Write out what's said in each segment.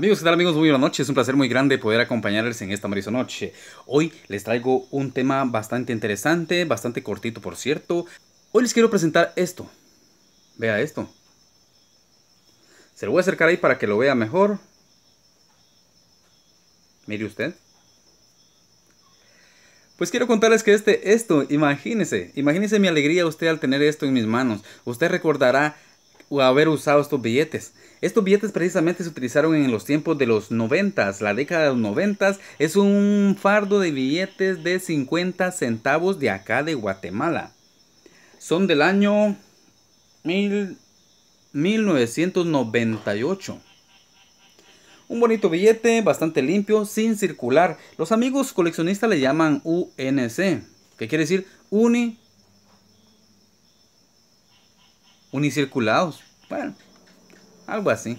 Amigos, ¿qué tal amigos? Muy buenas noches, es un placer muy grande poder acompañarles en esta maravillosa noche. Hoy les traigo un tema bastante interesante, bastante cortito por cierto. Hoy les quiero presentar esto. Vea esto. Se lo voy a acercar ahí para que lo vea mejor. Mire usted. Pues quiero contarles que este, esto, imagínese, imagínese mi alegría usted al tener esto en mis manos. Usted recordará haber usado estos billetes. Estos billetes precisamente se utilizaron en los tiempos de los 90, la década de los noventas. es un fardo de billetes de 50 centavos de acá de Guatemala. Son del año 1998. Un bonito billete, bastante limpio, sin circular. Los amigos coleccionistas le llaman UNC, que quiere decir Uni unicirculados. Bueno, algo así.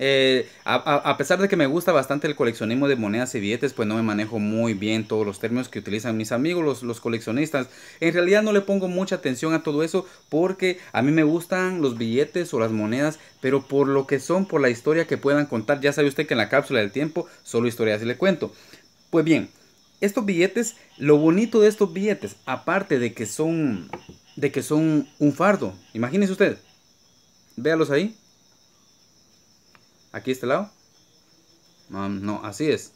Eh, a, pesar de que me gusta bastante el coleccionismo de monedas y billetes, pues no me manejo muy bien todos los términos que utilizan mis amigos, los, coleccionistas. En realidad no le pongo mucha atención a todo eso porque a mí me gustan los billetes o las monedas, pero por lo que son, por la historia que puedan contar. Ya sabe usted que en la cápsula del tiempo solo historias le cuento. Pues bien, estos billetes, lo bonito de estos billetes, aparte de que son de que son un fardo. Imagínese usted. Véalos ahí. Aquí este lado. no, así es.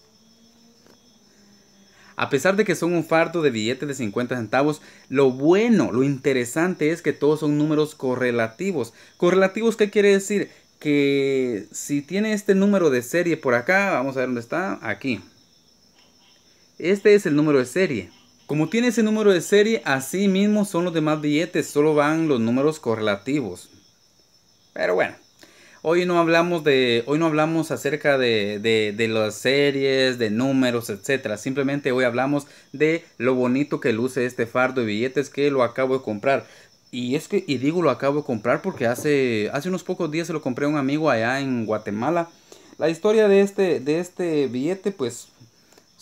A pesar de que son un fardo de billetes de 50 centavos, lo bueno, lo interesante es que todos son números correlativos. ¿Correlativos qué quiere decir? Que si tiene este número de serie por acá, vamos a ver dónde está, aquí. Este es el número de serie. Como tiene ese número de serie, así mismo son los demás billetes, solo van los números correlativos. Pero bueno, hoy no hablamos de, hoy no hablamos acerca de, las series, de números, etc. Simplemente hoy hablamos de lo bonito que luce este fardo de billetes que lo acabo de comprar. Y es que, y digo lo acabo de comprar porque hace, hace unos pocos días se lo compré a un amigo allá en Guatemala. La historia de este, de este billete, pues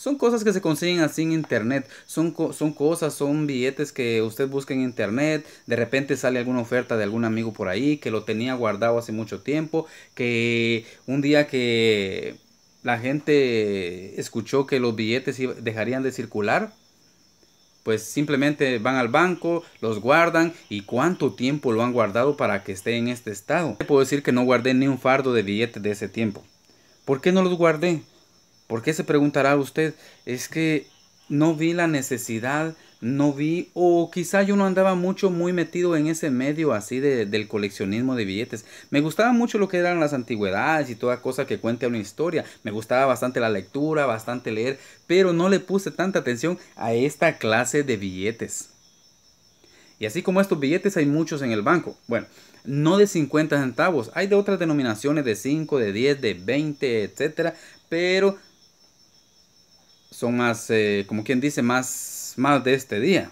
son cosas que se consiguen así en internet. Son, son cosas, son billetes que usted busca en internet. De repente sale alguna oferta de algún amigo por ahí que lo tenía guardado hace mucho tiempo. Que un día que la gente escuchó que los billetes dejarían de circular. Pues simplemente van al banco, los guardan y cuánto tiempo lo han guardado para que esté en este estado. Puedo decir que no guardé ni un fardo de billetes de ese tiempo. ¿Por qué no los guardé? ¿Por qué se preguntará usted? Es que no vi la necesidad, no vi, o quizá yo no andaba mucho muy metido en ese medio así del coleccionismo de billetes. Me gustaba mucho lo que eran las antigüedades y toda cosa que cuente una historia. Me gustaba bastante la lectura, bastante leer, pero no le puse tanta atención a esta clase de billetes. Y así como estos billetes hay muchos en el banco. Bueno, no de 50 centavos, hay de otras denominaciones de 5, de 10, de 20, etcétera, pero son más, eh, como quien dice, más, más de este día.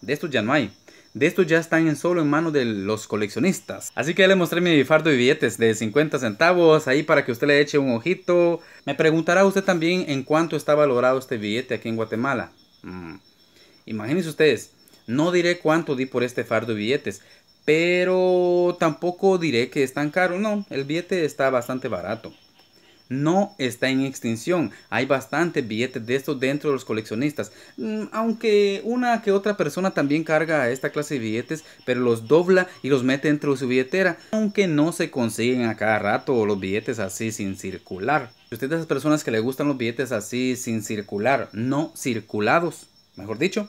De estos ya no hay. De estos ya están en solo en manos de los coleccionistas. Así que le mostré mi fardo de billetes de 50 centavos ahí para que usted le eche un ojito. Me preguntará usted también en cuánto está valorado este billete aquí en Guatemala. Mm. Imagínense ustedes, no diré cuánto di por este fardo de billetes, pero tampoco diré que es tan caro. No, el billete está bastante barato no está en extinción. Hay bastantes billetes de estos dentro de los coleccionistas. Mm, aunque una que otra persona también carga esta clase de billetes, pero los dobla y los mete dentro de su billetera. Aunque no se consiguen a cada rato los billetes así sin circular. Usted es de esas personas que le gustan los billetes así sin circular, no circulados, mejor dicho,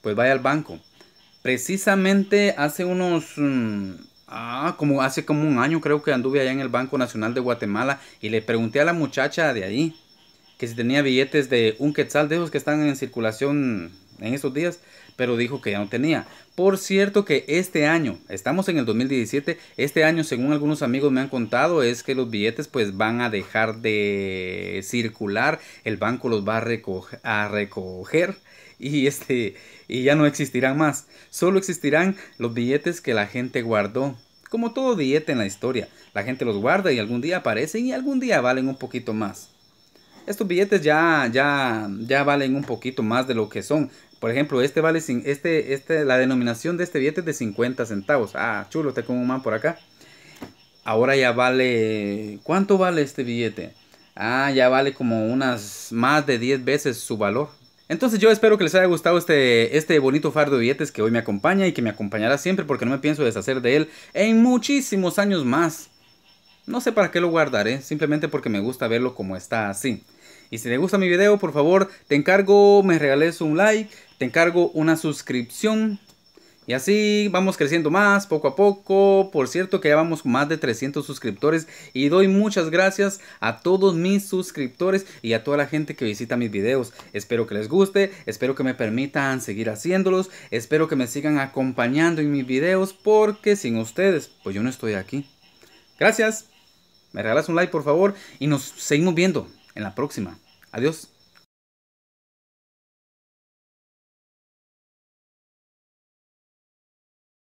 pues vaya al banco. Precisamente hace unos... Mm, Ah, como hace como un año creo que anduve allá en el Banco Nacional de Guatemala y le pregunté a la muchacha de ahí que si tenía billetes de un quetzal de esos que están en circulación en estos días, pero dijo que ya no tenía. Por cierto que este año, estamos en el 2017, este año según algunos amigos me han contado es que los billetes pues van a dejar de circular, el banco los va a, recoger, a recoger y este y ya no existirán más, solo existirán los billetes que la gente guardó. Como todo billete en la historia, la gente los guarda y algún día aparecen y algún día valen un poquito más. Estos billetes ya, ya, ya valen un poquito más de lo que son. Por ejemplo, este vale, este, este, la denominación de este billete es de 50 centavos. Ah, chulo, te como un man por acá. Ahora ya vale, ¿cuánto vale este billete? Ah, ya vale como unas más de 10 veces su valor. Entonces yo espero que les haya gustado este, este bonito fardo de billetes que hoy me acompaña y que me acompañará siempre porque no me pienso deshacer de él en muchísimos años más. No sé para qué lo guardaré, simplemente porque me gusta verlo como está así. Y si te gusta mi video, por favor, te encargo, me regales un like, te encargo una suscripción. Y así vamos creciendo más poco a poco. Por cierto que ya vamos con más de 300 suscriptores. Y doy muchas gracias a todos mis suscriptores y a toda la gente que visita mis videos. Espero que les guste. Espero que me permitan seguir haciéndolos. Espero que me sigan acompañando en mis videos. Porque sin ustedes, pues yo no estoy aquí. Gracias. Me regalas un like por favor. Y nos seguimos viendo en la próxima. Adiós.